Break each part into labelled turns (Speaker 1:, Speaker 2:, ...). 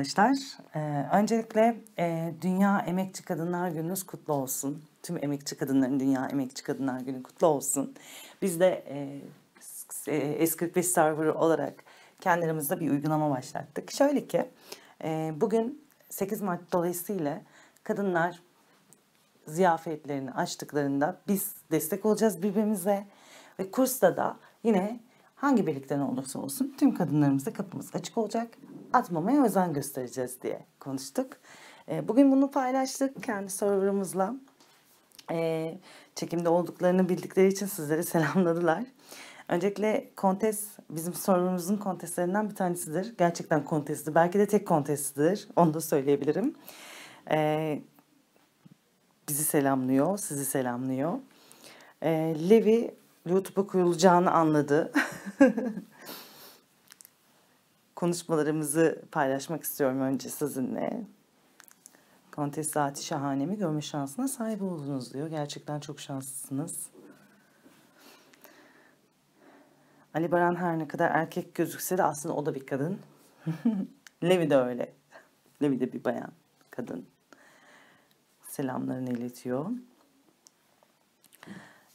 Speaker 1: arkadaşlar. Ee, öncelikle e, Dünya Emekçi Kadınlar Gününüz kutlu olsun. Tüm emekçi kadınların Dünya Emekçi Kadınlar Günü kutlu olsun. Biz de e, e S45 server olarak kendilerimizde bir uygulama başlattık. Şöyle ki e, bugün 8 Mart dolayısıyla kadınlar ziyafetlerini açtıklarında biz destek olacağız birbirimize ve kursta da yine hangi birlikten olursa olsun tüm kadınlarımıza kapımız açık olacak. Atmamaya özen göstereceğiz diye konuştuk. Ee, bugün bunu paylaştık kendi sorularımızla ee, çekimde olduklarını bildikleri için sizleri selamladılar. Öncelikle kontes bizim sorumumuzun kontestlerinden bir tanesidir. Gerçekten kontesti. Belki de tek kontestidir. Onu da söyleyebilirim. Ee, bizi selamlıyor, sizi selamlıyor. Ee, Levi YouTube'a koyulacağını anladı. konuşmalarımızı paylaşmak istiyorum önce sizinle. Kontes Zati Şahanemi görme şansına sahip oldunuz diyor. Gerçekten çok şanslısınız. Ali Baran her ne kadar erkek gözükse de aslında o da bir kadın. Levi de öyle. Levi de bir bayan, kadın. Selamlarını iletiyor.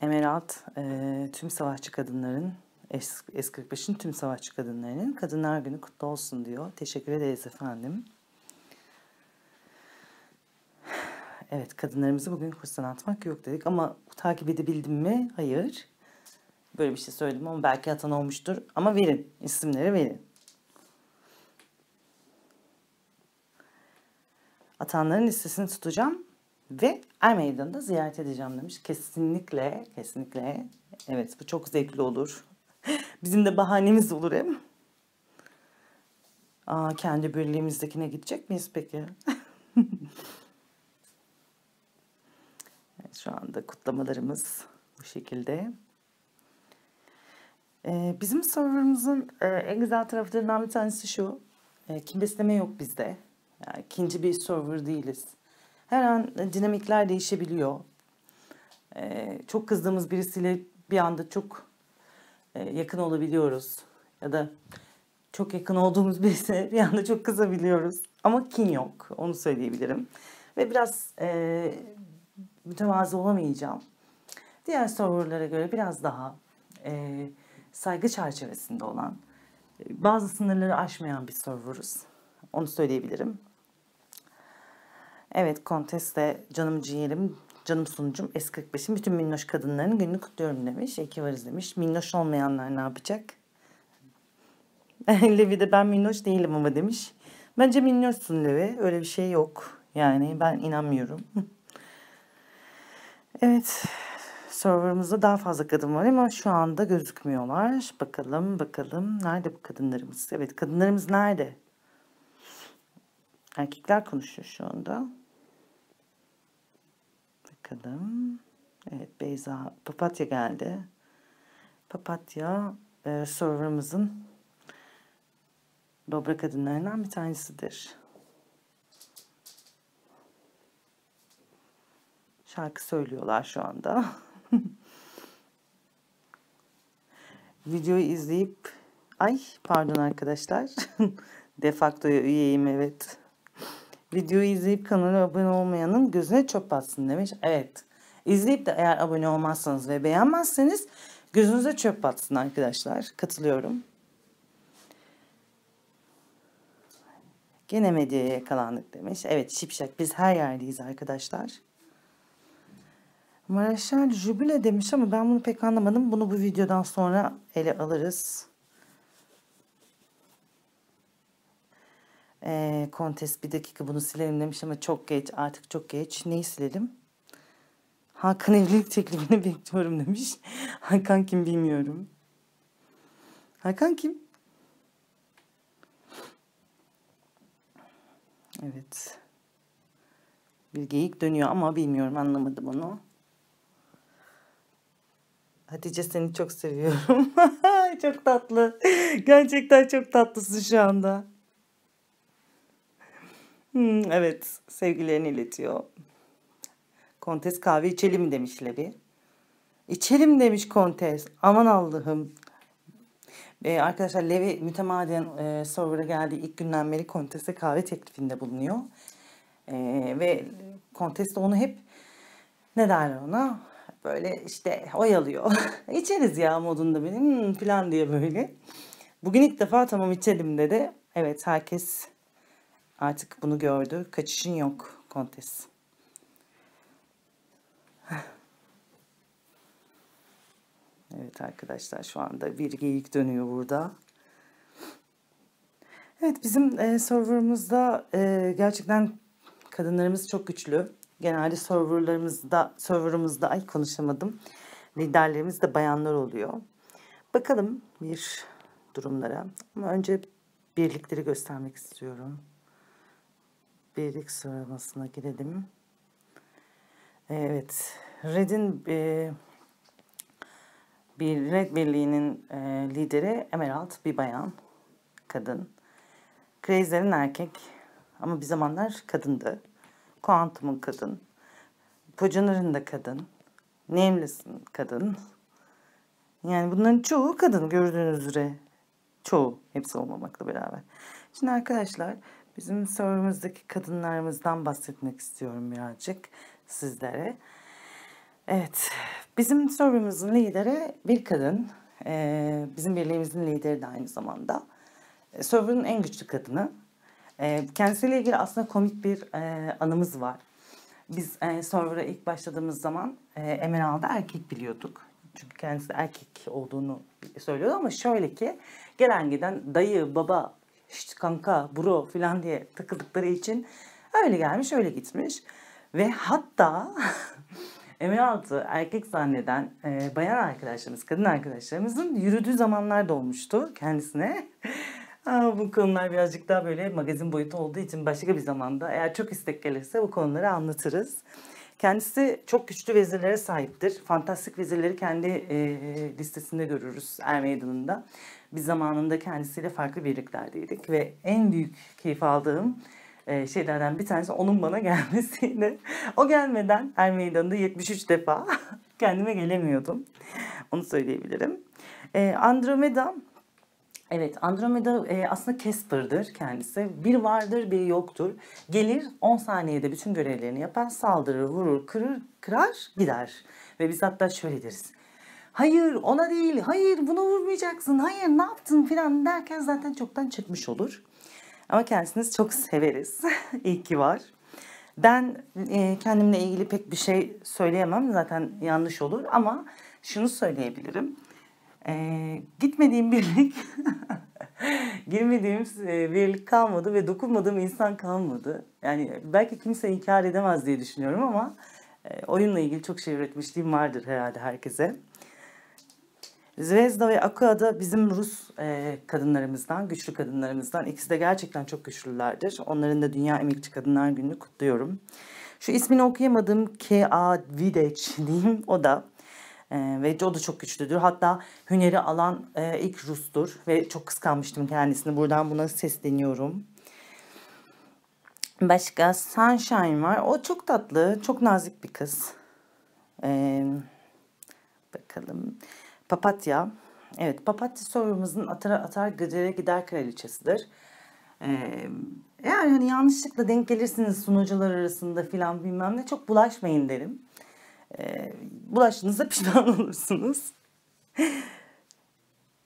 Speaker 1: Emerat, e, tüm savaşçı kadınların S45'in tüm savaşçı kadınlarının Kadınlar Günü kutlu olsun diyor. Teşekkür ederiz efendim. Evet kadınlarımızı bugün kursdan atmak yok dedik ama takip edebildim mi? Hayır. Böyle bir şey söyledim ama belki atan olmuştur. Ama verin isimleri verin. Atanların listesini tutacağım ve Er Meydanı'nda ziyaret edeceğim demiş. Kesinlikle, kesinlikle. Evet bu çok zevkli olur. Bizim de bahanemiz olur hem. Aa, kendi birliğimizdekine gidecek miyiz peki? şu anda kutlamalarımız bu şekilde. Ee, bizim serverımızın e, en güzel taraflarından bir tanesi şu. E, kin besleme yok bizde. Yani ikinci bir server değiliz. Her an dinamikler değişebiliyor. E, çok kızdığımız birisiyle bir anda çok ee, yakın olabiliyoruz ya da çok yakın olduğumuz birisine bir anda çok kızabiliyoruz. Ama kin yok. Onu söyleyebilirim. Ve biraz e, mütevazı olamayacağım. Diğer sorulara göre biraz daha e, saygı çerçevesinde olan, e, bazı sınırları aşmayan bir server'ız. Onu söyleyebilirim. Evet Kontes de canım ciğerim Canım sunucum S45'in bütün minnoş kadınların gününü kutluyorum demiş. İki varız demiş. Minnoş olmayanlar ne yapacak? Levi de ben minnoş değilim ama demiş. Bence minnoşsun Levi. Öyle bir şey yok. Yani ben inanmıyorum. evet. Serverımızda daha fazla kadın var ama şu anda gözükmüyorlar. Bakalım bakalım. Nerede bu kadınlarımız? Evet kadınlarımız nerede? Erkekler konuşuyor şu anda bakalım. Evet Beyza papatya geldi. Papatya e, serverımızın dobra kadınlarından bir tanesidir. Şarkı söylüyorlar şu anda. Videoyu izleyip ay pardon arkadaşlar. de facto üyeyim evet. Videoyu izleyip kanala abone olmayanın gözüne çöp batsın demiş. Evet. İzleyip de eğer abone olmazsanız ve beğenmezseniz gözünüze çöp batsın arkadaşlar. Katılıyorum. Gene medyaya yakalandık demiş. Evet şipşak biz her yerdeyiz arkadaşlar. Maraşal jübile demiş ama ben bunu pek anlamadım. Bunu bu videodan sonra ele alırız. E, Kontes bir dakika bunu silelim demiş ama çok geç artık çok geç. Neyi silelim? Hakan evlilik teklifini bekliyorum demiş. Hakan kim bilmiyorum. Hakan kim? Evet. Bir geyik dönüyor ama bilmiyorum anlamadım onu. Hatice seni çok seviyorum. çok tatlı. Gerçekten çok tatlısın şu anda. Hmm, evet, sevgilerini iletiyor. Kontes kahve içelim demiş Levi. İçelim demiş Kontes. Aman Allah'ım. Ee, arkadaşlar Levi mütemadiyen e, server'a geldiği ilk günden beri Kontes'e kahve teklifinde bulunuyor. E, ve Kontes de onu hep ne derler ona? Böyle işte oyalıyor. İçeriz ya modunda benim hmm, falan diye böyle. Bugün ilk defa tamam içelim dedi. Evet herkes Artık bunu gördü. Kaçışın yok kontes. Evet arkadaşlar şu anda bir geyik dönüyor burada. Evet bizim e, serverımızda e, gerçekten kadınlarımız çok güçlü. Genelde serverlarımızda, serverımızda ay konuşamadım. Liderlerimiz de bayanlar oluyor. Bakalım bir durumlara. Ama önce birlikleri göstermek istiyorum birlik sıralamasına girelim. Evet, Red'in e, bir Red Birliği'nin e, lideri Emerald bir bayan, kadın. Crazy'lerin erkek ama bir zamanlar kadındı. Quantum'un kadın. Pojanır'ın da kadın. Nameless'ın kadın. Yani bunların çoğu kadın gördüğünüz üzere. Çoğu hepsi olmamakla beraber. Şimdi arkadaşlar Bizim sorumuzdaki kadınlarımızdan bahsetmek istiyorum birazcık sizlere. Evet, bizim sorumuzun lideri bir kadın. Ee, bizim birliğimizin lideri de aynı zamanda. Ee, sorunun en güçlü kadını. Ee, kendisiyle ilgili aslında komik bir e, anımız var. Biz e, ilk başladığımız zaman e, erkek biliyorduk. Çünkü kendisi erkek olduğunu söylüyordu ama şöyle ki gelen giden dayı, baba işte kanka, bro falan diye takıldıkları için öyle gelmiş öyle gitmiş. Ve hatta M6 erkek zanneden e, bayan arkadaşlarımız, kadın arkadaşlarımızın yürüdüğü zamanlar da olmuştu kendisine. Aa, bu konular birazcık daha böyle magazin boyutu olduğu için başka bir zamanda eğer çok istek gelirse bu konuları anlatırız. Kendisi çok güçlü vezirlere sahiptir. Fantastik vezirleri kendi e, listesinde görürüz Er Meydanı'nda. Biz zamanında kendisiyle farklı birliklerdeydik ve en büyük keyif aldığım e, şeylerden bir tanesi onun bana gelmesiyle. o gelmeden Er 73 defa kendime gelemiyordum. Onu söyleyebilirim. E, Andromeda Evet Andromeda e, aslında Casper'dır kendisi. Bir vardır bir yoktur. Gelir 10 saniyede bütün görevlerini yapar, saldırır, vurur, kırır, kırar, gider. Ve biz hatta şöyle deriz. Hayır ona değil, hayır buna vurmayacaksın, hayır ne yaptın filan derken zaten çoktan çıkmış olur. Ama kendisini çok severiz. İyi ki var. Ben e, kendimle ilgili pek bir şey söyleyemem zaten yanlış olur ama şunu söyleyebilirim. Ee, gitmediğim birlik, girmediğim e, birlik kalmadı ve dokunmadığım insan kalmadı. Yani belki kimse inkar edemez diye düşünüyorum ama e, oyunla ilgili çok şey üretmişliğim vardır herhalde herkese. Zvezda ve Akua da bizim Rus e, kadınlarımızdan, güçlü kadınlarımızdan. İkisi de gerçekten çok güçlülerdir. Onların da Dünya Emekçi Kadınlar Günü'nü kutluyorum. Şu ismini okuyamadığım K.A. Videç diyeyim o da e, ve o da çok güçlüdür. Hatta hüneri alan e, ilk Rus'tur ve çok kıskanmıştım kendisini. Buradan buna sesleniyorum. Başka Sunshine var. O çok tatlı, çok nazik bir kız. Ee, bakalım. Papatya. Evet, papatya sorumuzun atar atar gıcıra gider kraliçesidir. Ee, yani hani yanlışlıkla denk gelirsiniz sunucular arasında filan bilmem ne çok bulaşmayın derim. Ee, bulaştığınızda pişman olursunuz.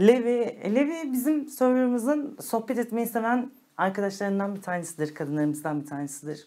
Speaker 1: Levi, Levi bizim serverımızın sohbet etmeyi seven arkadaşlarından bir tanesidir, kadınlarımızdan bir tanesidir.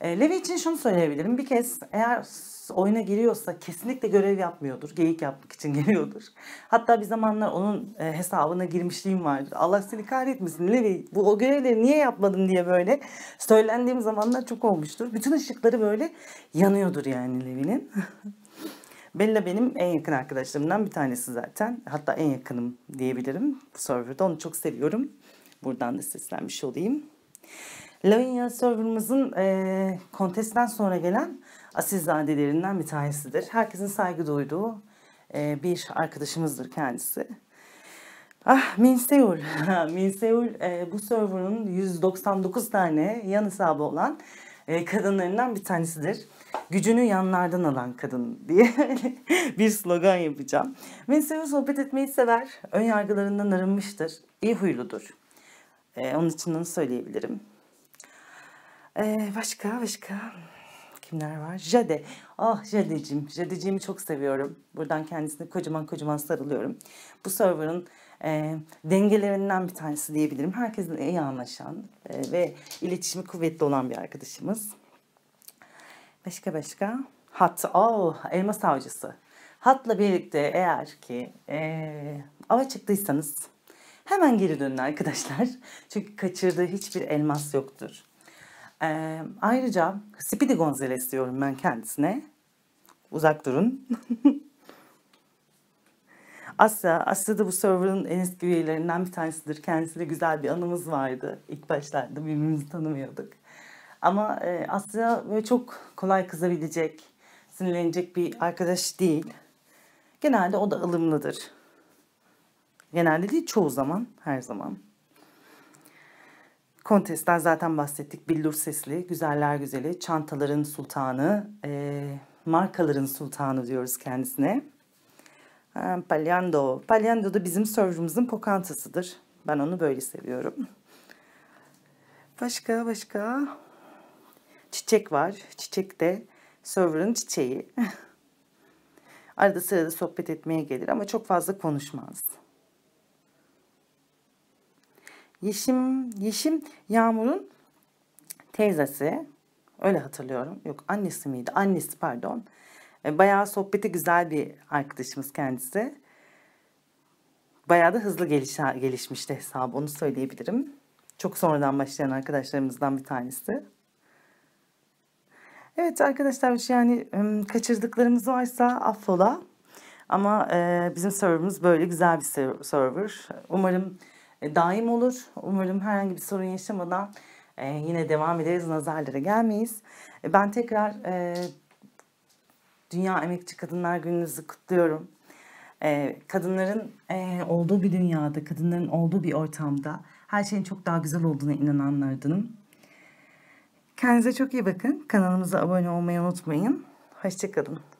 Speaker 1: E, Levi için şunu söyleyebilirim. Bir kez eğer oyuna giriyorsa kesinlikle görev yapmıyordur. Geyik yapmak için geliyordur. Hatta bir zamanlar onun e, hesabına girmişliğim vardı. Allah seni kahretmesin Levi bu o görevleri niye yapmadın diye böyle söylendiğim zamanlar çok olmuştur. Bütün ışıkları böyle yanıyordur yani Levi'nin. Bella benim en yakın arkadaşlarımdan bir tanesi zaten. Hatta en yakınım diyebilirim bu serverda. Onu çok seviyorum. Buradan da seslenmiş olayım. Lavinia serverımızın e, kontesten sonra gelen asilzadelerinden bir tanesidir. Herkesin saygı duyduğu e, bir arkadaşımızdır kendisi. Ah Minseul. Minseul e, bu serverın 199 tane yan hesabı olan e, kadınlarından bir tanesidir gücünü yanlardan alan kadın diye bir slogan yapacağım. Winston sohbet etmeyi sever, ön yargılarından arınmıştır, iyi huyludur. Ee, onun için onu söyleyebilirim. Ee, başka başka kimler var? Jade. Ah Jade'cim. Jade'cimi çok seviyorum. Buradan kendisine kocaman kocaman sarılıyorum. Bu server'ın e, dengelerinden bir tanesi diyebilirim. Herkesle iyi anlaşan e, ve iletişimi kuvvetli olan bir arkadaşımız. Başka başka. Hat. Oh, elma savcısı. Hatla birlikte eğer ki ee, ava çıktıysanız hemen geri dönün arkadaşlar. Çünkü kaçırdığı hiçbir elmas yoktur. E, ayrıca Speedy Gonzales diyorum ben kendisine. Uzak durun. Asya, Asya da bu server'ın en eski üyelerinden bir tanesidir. Kendisiyle güzel bir anımız vardı. İlk başlarda birbirimizi tanımıyorduk. Ama e, Asya böyle çok kolay kızabilecek, sinirlenecek bir arkadaş değil. Genelde o da ılımlıdır. Genelde değil çoğu zaman, her zaman. Kontes'ten zaten bahsettik. Billur Sesli, Güzeller Güzeli, Çantaların Sultanı, e, markaların sultanı diyoruz kendisine. Ha, Palyando. Palyando da bizim serverımızın pokantasıdır. Ben onu böyle seviyorum. Başka başka Çiçek var. Çiçek de server'ın çiçeği. Arada sırada sohbet etmeye gelir ama çok fazla konuşmaz. Yeşim, Yeşim Yağmur'un teyzesi. Öyle hatırlıyorum. Yok annesi miydi? Annesi pardon. E, bayağı sohbeti güzel bir arkadaşımız kendisi. Bayağı da hızlı geliş, gelişmişti hesabı onu söyleyebilirim. Çok sonradan başlayan arkadaşlarımızdan bir tanesi. Evet arkadaşlar yani kaçırdıklarımız varsa affola. Ama e, bizim serverımız böyle güzel bir server. Umarım e, daim olur. Umarım herhangi bir sorun yaşamadan e, yine devam ederiz. Nazarlara gelmeyiz. E, ben tekrar e, Dünya Emekçi Kadınlar Günü'nüzü kutluyorum. E, kadınların e, olduğu bir dünyada, kadınların olduğu bir ortamda her şeyin çok daha güzel olduğuna inananlardanım. Kendinize çok iyi bakın. Kanalımıza abone olmayı unutmayın. Hoşçakalın.